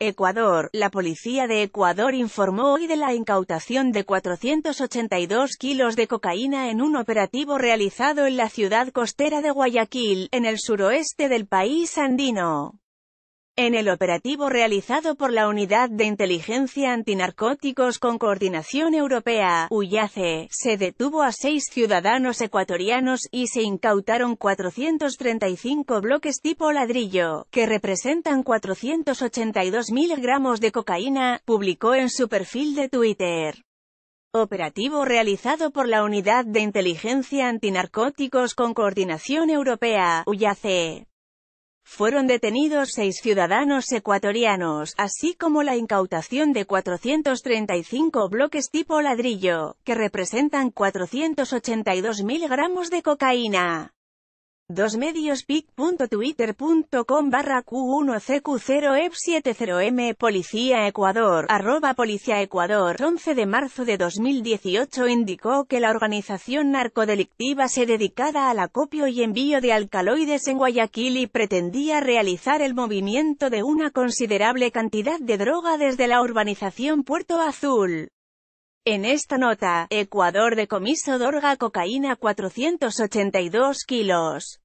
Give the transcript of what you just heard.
Ecuador, la policía de Ecuador informó hoy de la incautación de 482 kilos de cocaína en un operativo realizado en la ciudad costera de Guayaquil, en el suroeste del país andino. En el operativo realizado por la Unidad de Inteligencia Antinarcóticos con Coordinación Europea, UYACE, se detuvo a seis ciudadanos ecuatorianos y se incautaron 435 bloques tipo ladrillo, que representan 482.000 gramos de cocaína, publicó en su perfil de Twitter. Operativo realizado por la Unidad de Inteligencia Antinarcóticos con Coordinación Europea, UYACE. Fueron detenidos seis ciudadanos ecuatorianos, así como la incautación de 435 bloques tipo ladrillo, que representan 482 mil gramos de cocaína. Dos medios pic.twitter.com barra q 1 cq 0 f 70 m Policía Ecuador, arroba Policía Ecuador, 11 de marzo de 2018 indicó que la organización narcodelictiva se dedicada al acopio y envío de alcaloides en Guayaquil y pretendía realizar el movimiento de una considerable cantidad de droga desde la urbanización Puerto Azul. En esta nota, Ecuador decomiso dorga cocaína 482 kilos.